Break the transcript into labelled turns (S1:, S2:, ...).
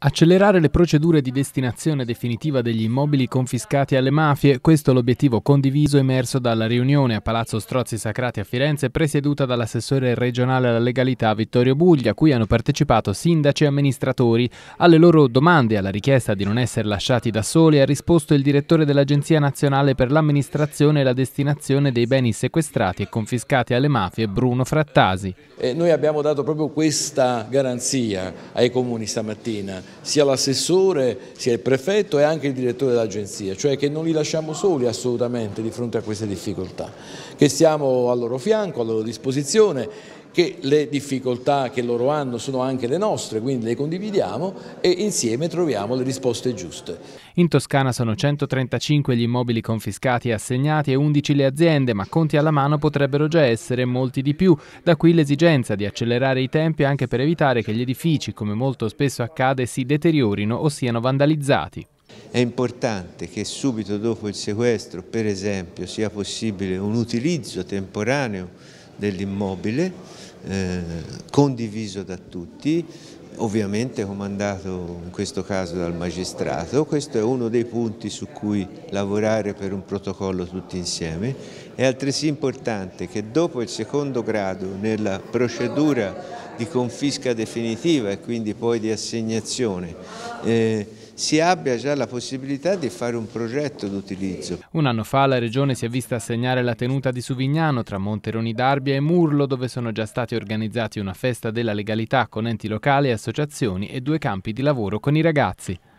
S1: Accelerare le procedure di destinazione definitiva degli immobili confiscati alle mafie, questo è l'obiettivo condiviso emerso dalla riunione a Palazzo Strozzi Sacrati a Firenze presieduta dall'assessore regionale alla legalità Vittorio Buglia, a cui hanno partecipato sindaci e amministratori. Alle loro domande e alla richiesta di non essere lasciati da soli ha risposto il direttore dell'Agenzia Nazionale per l'amministrazione e la destinazione dei beni sequestrati e confiscati alle mafie, Bruno Frattasi.
S2: Eh, noi abbiamo dato proprio questa garanzia ai comuni stamattina sia l'assessore, sia il prefetto e anche il direttore dell'agenzia, cioè che non li lasciamo soli assolutamente di fronte a queste difficoltà, che siamo al loro fianco, a loro disposizione che le difficoltà che loro hanno sono anche le nostre, quindi le condividiamo e insieme troviamo le risposte giuste.
S1: In Toscana sono 135 gli immobili confiscati e assegnati e 11 le aziende, ma conti alla mano potrebbero già essere molti di più. Da qui l'esigenza di accelerare i tempi anche per evitare che gli edifici, come molto spesso accade, si deteriorino o siano vandalizzati.
S3: È importante che subito dopo il sequestro, per esempio, sia possibile un utilizzo temporaneo dell'immobile eh, condiviso da tutti, ovviamente comandato in questo caso dal magistrato. Questo è uno dei punti su cui lavorare per un protocollo tutti insieme. È altresì importante che dopo il secondo grado nella procedura di confisca definitiva e quindi poi di assegnazione eh, si abbia già la possibilità di fare un progetto d'utilizzo.
S1: Un anno fa la Regione si è vista assegnare la tenuta di Suvignano tra Monteroni d'Arbia e Murlo dove sono già stati organizzati una festa della legalità con enti locali e associazioni e due campi di lavoro con i ragazzi.